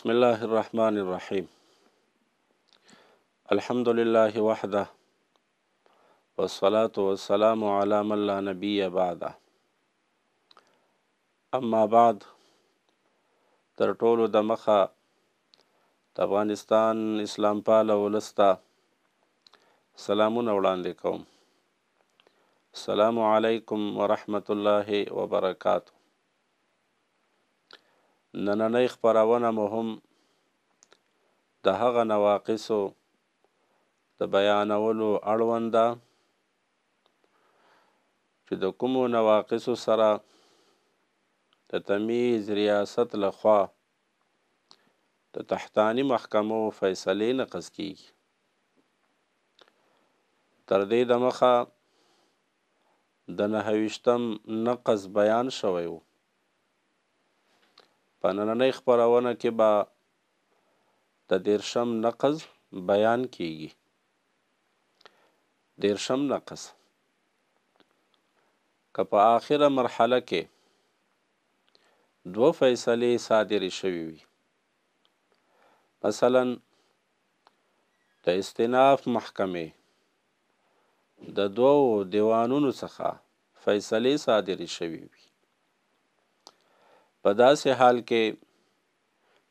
بسم الله الرحمن الرحيم الحمد لله وحده والصلاة والسلام على من لا نبي بعده اما بعد تر ټولو د مخه د افغانستان اسلام پاله ولستا سلامونه وړاندې کوم السلام علیکم ورحمت الله وبرکاته نننۍ خپرونه مو هم د هغه نواقصو د بیانولو اړوند ده چې د کومو نواقصو سره د تمیز ریاست لخوا د تحتانی محکمو فیصلې نقض کیږي تر دې دمخه د نهویشتم نقض بیان شوی و په نننۍ خپرونه کې به د دیرشم نقض بیان کیږي دیرشم نقض که په آخره مرحله کې دو فیصلې صادرې شوي وي مثلا د استناف محکمې د دوو دیوانونو څخه فیصلې صادرې شوي وي په داسې حال کې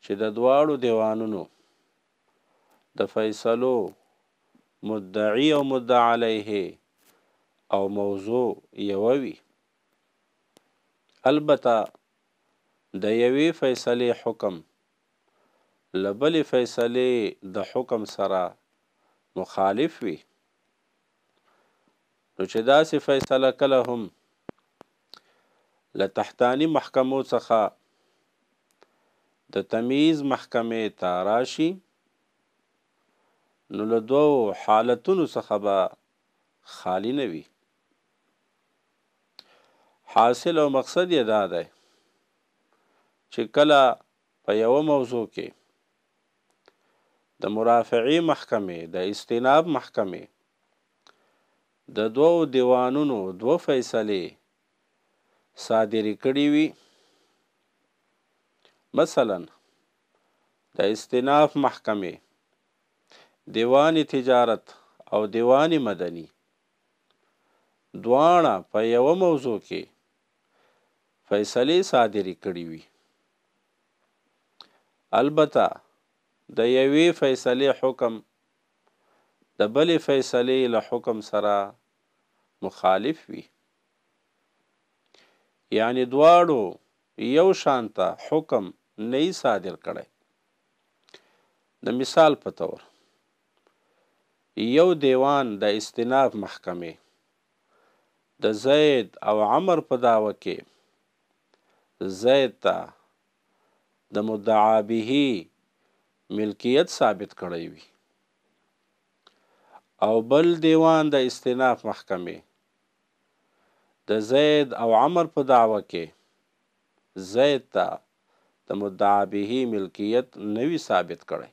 چې د دواړو دیوانونو د فیصلو مدعی او مدعا علیه او موضوع یو وي البته د یوې فیصلې حکم لبلې فیصلې د حکم سره مخالف وي نو چې داسې فیصله کله هم له تحتانی محکمو څخه د تمیز محکمې ته راشي نو له دوو حالتونو څخه به خالی نه وي حاصل او مقصد یې دا دی چې کله په یوه موضوع کې د مرافعی محکمې د استناب محکمې د دوو دیوانونو دوه فیصلې صادرې کړي وي مثلا د استناف محکمې دیوان تجارت او دیوان مدني دواړه په یوه موضوع کې فیصلې صادرې کړي وي البته د یوې فیصلې حکم د بلې فیصلې له حکم سره مخالف وي یعنی دواړو یو شانته حکم نه صادر کړي د مثال په تور یو دیوان د استناف محکمه د زید او عمر په داوه کې زید ته د مدعا به ملکیت ثابت کړی وي او بل دیوان د استناف محکمه د زید او عمر په دعوه کې زید ته د مدعا به ملکیت نوی ثابت کړي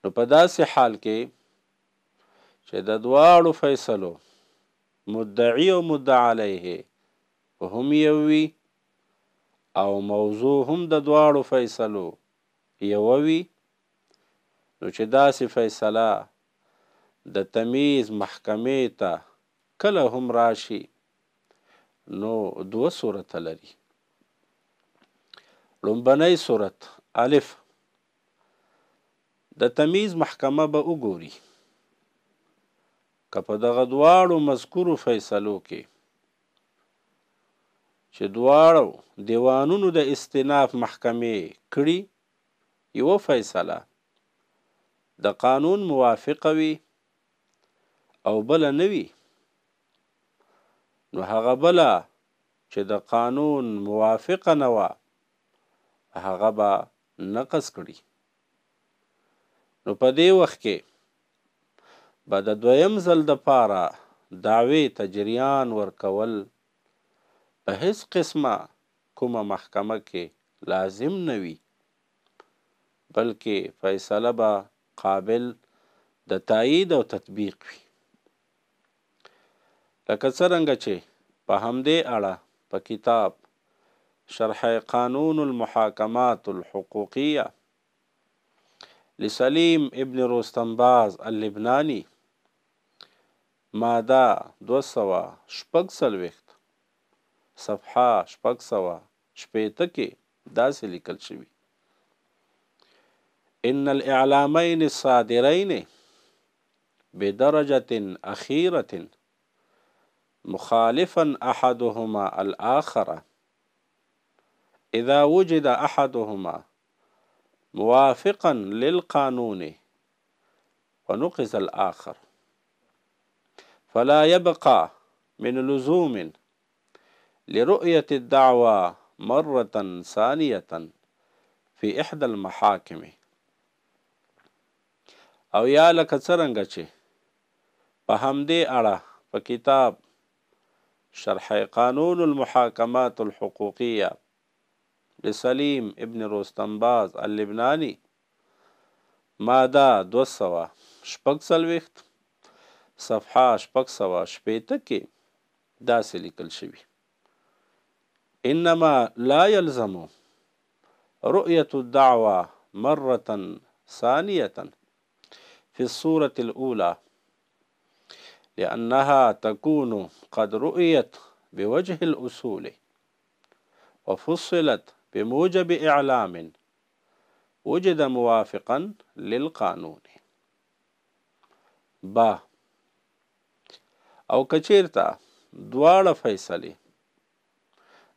نو په داسې حال کې چې د دواړو فیصلو مدعی او مدعا علیه هم یووي او موضوع هم د دواړو فیصلو یووي نو چې داسې فیصله د تمیز محکمې ته کله هم راشي نو دوه صورت لري لومبنی صورت الف د تمیز محکمه به وګوري که په دغه دواړو مذکورو فیصلو کې چې دواړو دیوانونو د استناف محکمې کړي یو فیصله د قانون موافقه وي او بل نه وي نو هغه بلا چې د قانون موافقه نه وه هغه به نقص کړي نو په دې وخت کې به د دویم ځل دپاره دعوې ته جریان ورکول په هیڅ قسمه کومه محکمه کې لازم نه وي بلکې فیصله به قابل د تایید او تطبیق وي لکه څرنګه چې په همدې اړه په کتاب شرح قانون المحاکمات الحقوقیه لسلیم ابن رستنباز اللبنانی ماده دو سوه شپږ څلوېښت صفحه شپږ سوه شپېته کې داسې لیکل شوي ان الاعلامین الصادرین بدرجه اخیره مخالفا احدهما الاخر اذا وجد احدهما موافقا للقانون ونقص الاخر فلا يبقى من لزوم لرؤيه الدعوى مره ثانيه في احدى المحاكم او يا لك څرنګه چې په همدې اړه په کتاب شرح قانون المحاكمات الحقوقية لسليم ابن روستنباز اللبناني ماده دو سوه شپږ صفحه شپږ سوه شپېته کې داسې شوي انما لا يلزم رؤية الدعوة مرة ثانية في الصورة الأولى لأنها تكون قد رؤيت بوجه الأصول وفصلت بموجب إعلام وجد موافقا للقانون با او کچیرتا دواړه فیصله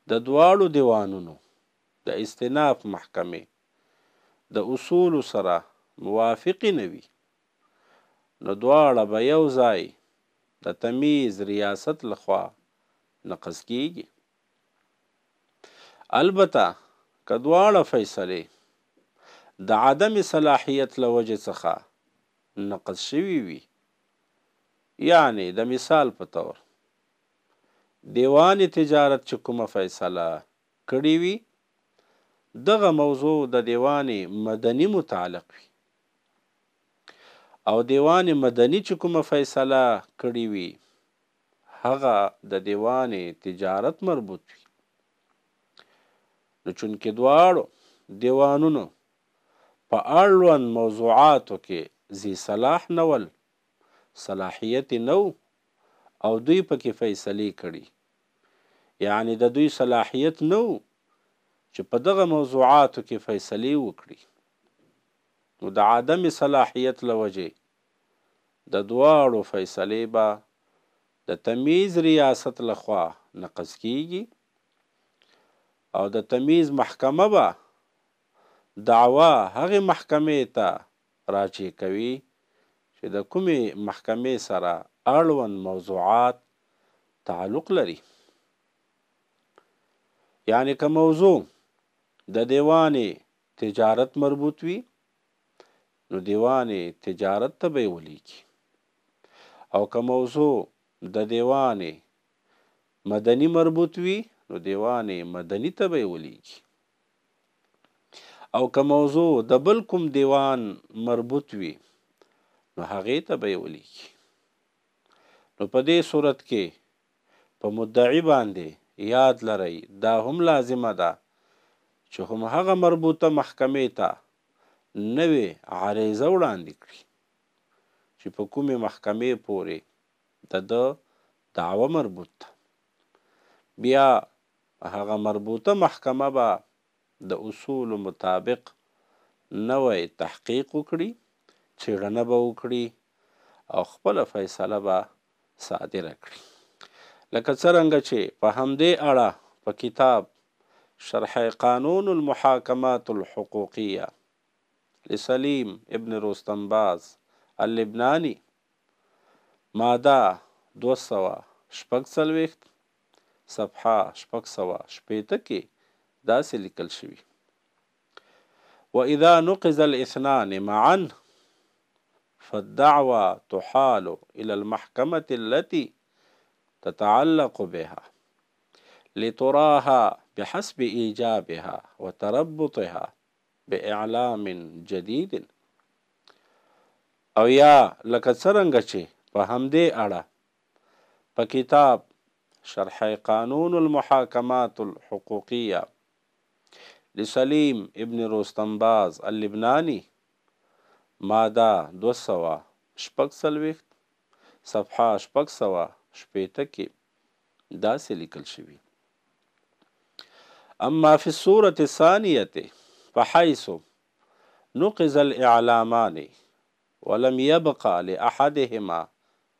د دواړو دیوانونو د استناف محکمه د اصول سره موافق نه وي نو دواړه به یو ځای د تمیز ریاست لخوا نقض کیږي البته کدواړه فیصله د عدم صلاحیت لوجه څخه نقض شوي وي یعنی د مثال په تور دیوان تجارت چې کومه فیصله کړې وي دغه موضوع د دیوان مدني متعلق وي او دیوان مدني چې کومه فیصله کړې وي هغه د دیوان تجارت مربوط وي نو چونکې دواړو دیوانونو په اړوند موضوعاتو کې زی صلاح نول صلاحیت نو او دوی پکې فیصلې کړي یعنی د دوی صلاحیت نو چې په دغه موضوعاتو کې فیصلې وکړي نو د عدم صلاحیت لوجې د دواړو فیصلې به د تمیز ریاست لخوا نقض کیږي او د تمیز محکمه به دعوا هغې محکمې ته راچی کوي چې د کومې محکمې سره اړوند موضوعات تعلق لري یعنی که موضوع د دیوانې تجارت مربوط وي نو دیوان تجارت ته به ولیکي او که موضوع د دیوان مدني مربوط وي نو دیوان مدني ته به ولیکي او که موضوع د بل کوم دیوان مربوط وي نو هغې ته به ولیکي نو په دې صورت کې په مدعي باندې یاد لرئ دا هم لازمه ده چې هم هغه مربوطه محکمې ته نوې عریضه وړاندې کړي چې په کومې محکمې پورې د ده دعوه مربوط ده بیا هغه مربوطه محکمه به د اصولو مطابق نوی تحقیق وکړي څېړنه به وکړي او خپله فیصله به صادره کړي لکه څرنګه چې په همدې اړه په کتاب شرح قانون المحاکمات الحقوقیه لسليم ابن رستنباز اللبناني مادا دو سوا شپږ څلوېښت صفحه شپږ سوه شپېته کې داسې شوی وإذا نقز الاثنان معا فالدعوى تحال إلى المحكمة التي تتعلق بها لتراها بحسب إيجابها وتربطها باعلام جدید او یا لکه څرنګه چې په همدې اړه په کتاب شرح قانون المحاکمات الحقوقیه لسلیم ابن رستم باز اللبنانی ماده دو سوه شپږ څلوېښت صفحه شپږ سوه شپېته کې داسې لیکل شوي اما فی الصورة الثانیه فحيث نقز الإعلامان ولم يبقى لأحدهما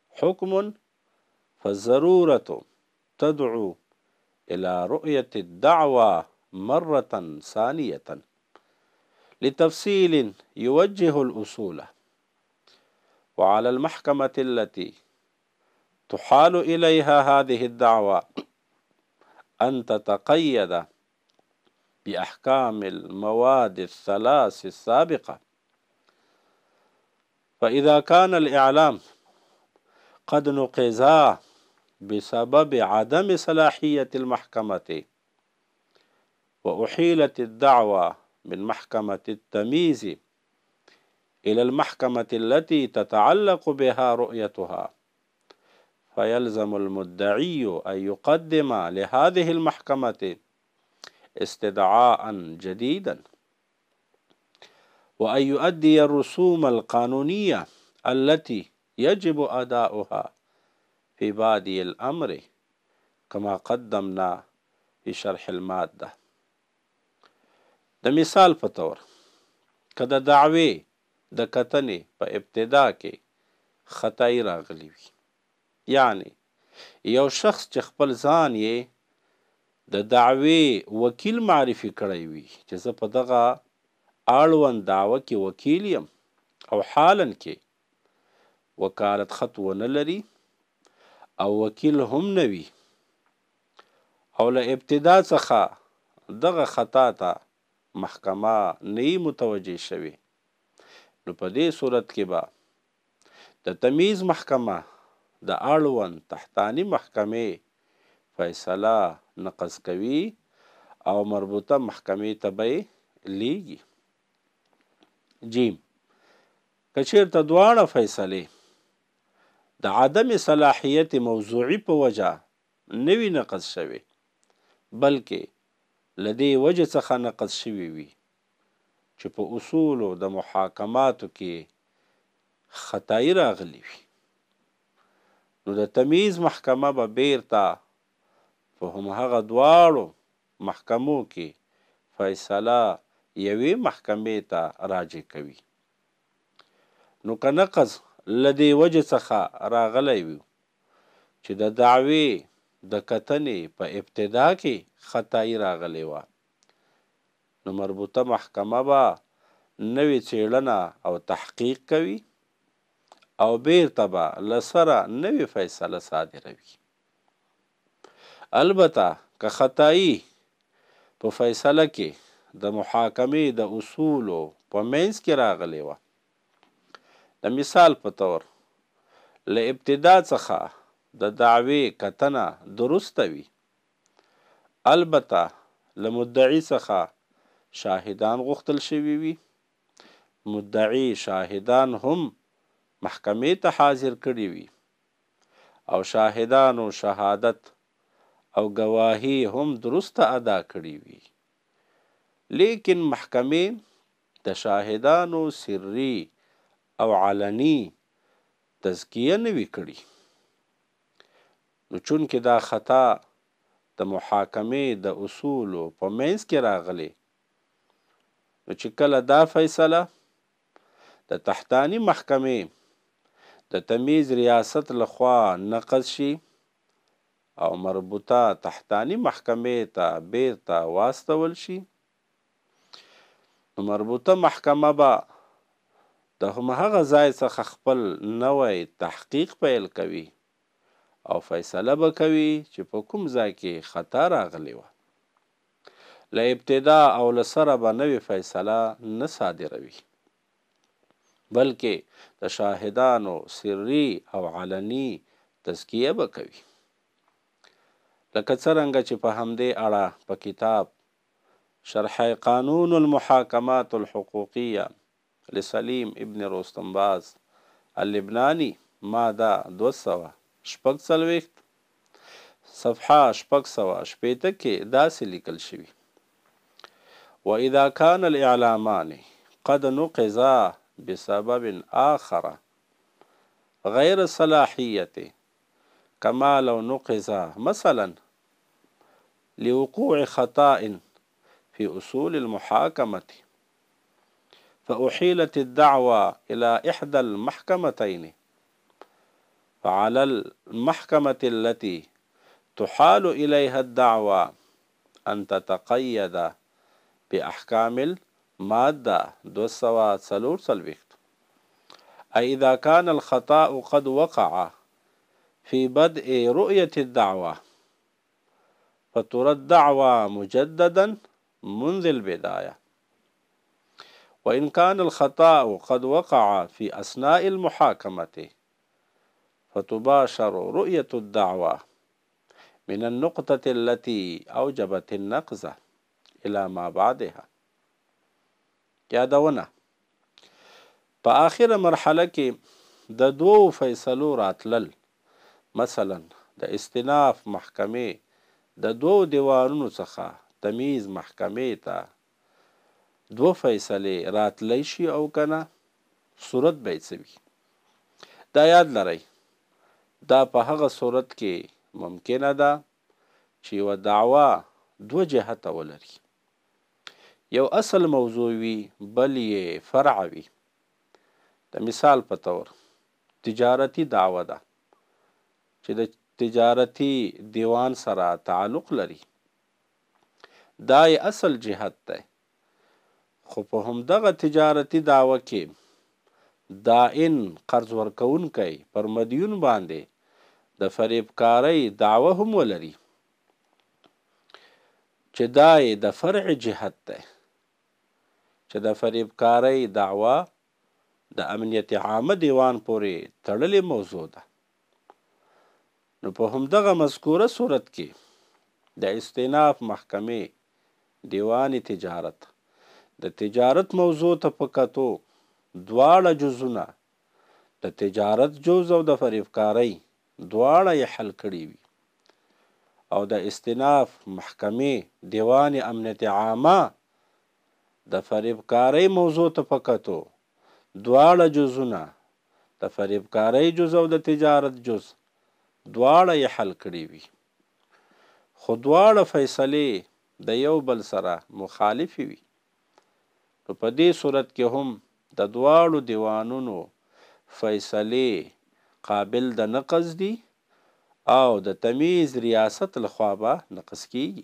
حكم فالضرورة تدعو إلى رؤية الدعوى مرة ثانية لتفصيل يوجه الأصول وعلى المحكمة التي تحال إليها هذه الدعوة أن تتقيد بأحكام المواد الثلاث السابقة فإذا كان الإعلام قد نقزا بسبب عدم صلاحية المحكمة وأحيلت الدعوة من محكمة التمييز إلى المحكمة التي تتعلق بها رؤيتها فيلزم المدعي أن يقدم لهذه المحكمة استدعاء جديدا وأن يؤدي الرسوم القانونية التي يجب أداؤها في بادي الأمر كما قدمنا في شرح المادة د مثال په تور که د دعوې د کتنې په ابتدا کې خطای راغلی وي یعنی یو شخص چې خپل ځان یې د دعوی وکیل معرفي کړی وي چې زه په دغه اړوند دعوه کې وکیل یم او حالا کې وکالت خط ونه لري او وکیل هم نه وي او له ابتدا څخه دغه خطا ته محکمه نه متوجه شوي نو په دې صورت کې به د تمیز محکمه د اړوند تحتانی محکمه فیصله نقض کوي او مربوطه محکمې ته به لیږي جیم کچیر ته دواړه فیصلې د عدم صلاحیت موضوعي په وجه نوی نقض شوي بلکې لدی وجه څخه نقض شوي وي چې په اصولو د محاکماتو کې خطای راغلی وي نو د تمیز محکمه به بیرته په هم هغه دواړو محکمو کې فیصله یوې محکمې ته راجع کوي نو که نقض له دې وجې څخه راغلی وي چې د دعوې د کتنې په ابتدا کې خطایي راغلی وه نو مربوطه محکمه به نوې څېړنه او تحقیق کوي او بیرته به له سره نوې فیصله صادروي البته که خطایی په فیصله کې د محاکمې د اصولو په منځ کې راغلی وه د مثال په طور له ابتدا څخه د دعوې کتنه درسته وي البته له مدعي څخه شاهدان غوښتل شوي وي مدعي شاهدان هم محکمې ته حاضر کړي وي او شاهدانو شهادت او گواهی هم درسته ادا کړی وي لیکن محکمې د شاهدانو سری او علنی تزکیه نه وکړي نو چونکې دا خطا د محاکمې د اصولو په منځ کې راغلی نو چې کله دا فیصله د تحتانی محکمې د تمیز ریاست لخوا نقض شي او مربوطه تحتانی محکمې ته بیرته واستول شي نو مربوطه محکمه به د همغه ځای څخه خپل نوی تحقیق پیل کوي او فیصله به کوي چې په کوم ځای کې خطا راغلی وه له ابتدا او له سره به نوې فیصله نه صادروي بلکې د شاهدانو سری او علني تزکیه به کوي لکه څرنګه چې په همدې اړه په کتاب شرح قانون المحاکمات الحقوقیه لسلیم ابن رستمباز اللبنانی ماده 200 شپږ څلوېښت صفحه شپږ سوه شپېته کې داسې لیکل شوي وإذا كان الإعلامان قد نقضا بسبب آخر غير صلاحيته كما لو نقضا مثلا لوقوع خطأ في أصول المحاكمة فأحيلت الدعوى إلى إحدى المحكمتين فعلى المحكمة التي تحال إليها الدعوى أن تتقيد بأحكام المادة دوسوا سلور سلبيكت أي إذا كان الخطأ قد وقع في بدء رؤية الدعوة فترى الدعوة مجددا منذ البداية وإن كان الخطأ قد وقع في أثناء المحاكمة فتباشر رؤية الدعوة من النقطة التي أوجبت النقزة إلى ما بعدها یادونه په آخره مرحله كي دو فيصلو راتلل مثلا د استناف محکمه د دوو دیوارونو څخه تمیز محکمې ته دو فیصلې راتلی شي او کنه صورت به سوي دا یاد لرئ دا په هغه صورت کې ممکنه ده چې یو دعوا دو جهته ولري یو اصل موضوع وي بل یې فرع وي د مثال په تور تجارتی دعوه ده چې د تجارتی دیوان سره تعلق لري دا اصل جهت دی خو په همدغه تجارتی داوه کې دائن قرض ورکون کوي پر مدیون باندې د فریبکاری داوه هم ولري چې دا د فرع جهت دی چې د فریبکاری دعوه د امنیت عامه دیوان پورې تړلې موضوع ده نو په همدغه مذکوره صورت کې د استیناف محکمې دیوان تجارت د تجارت موضوع ته په کتو دواړه جزونه د تجارت جز او د فریبکاری دواړه یې حل کړي وي او د استیناف محکمې دیوان امنیت عامه د فریبکاری موضوع ته په کتو دواړه جزونه د فریبکاری جز او د تجارت جز دواړه یې حل کړي وي خو دواړه فیصلې د یو بل سره مخالفې وي نو په دې صورت کې هم د دواړو دیوانونو فیصلې قابل د نقض دي او د تمیز ریاست لخوا به نقص کیږي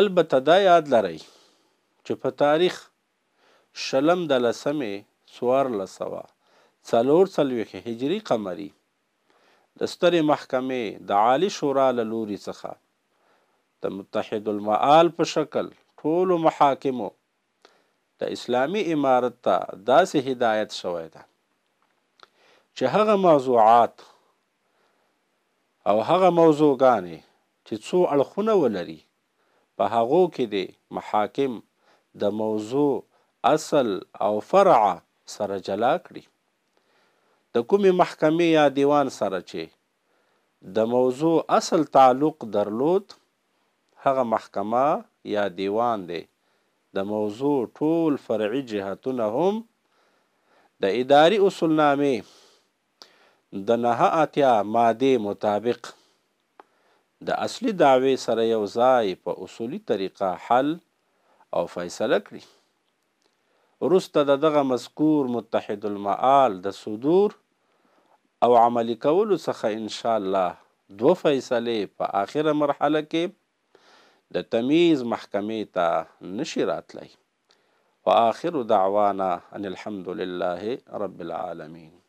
البته دا یاد لرئ چې په تاریخ شلم د لسمې څوارلس سوه څلور څلوېښت هجري قمري د سترې محکمې د عالی شورا له لوري څخه د متحد المعال په شکل ټولو محاکمو د اسلامی امارت ته داسې هدایت شوی ده چې هغه موضوعات او هغه موضوعګانې چې څو اړخونه ولري په هغو کې د محاکم د موضوع اصل او فرع سره جلا کړي د کومې محکمې یا دیوان سره چې د موضوع اصل تعلق درلود هغه محکمه یا دیوان دی د موضوع ټول فرعي جهتونه هم د اداري اصولنامې د نه اتیا ماده مطابق د اصلي دعوې سره یو ځای په اصولي طریقه حل او فیصله کړي وروسته د دغه مذکور متحد المعال د صدور او عملی کولو څخه ان شاء الله دو فیصلې په آخره مرحله کې د تمیز محکمې ته نشي راتلی واخر دعوانا ان الحمد لله رب العالمين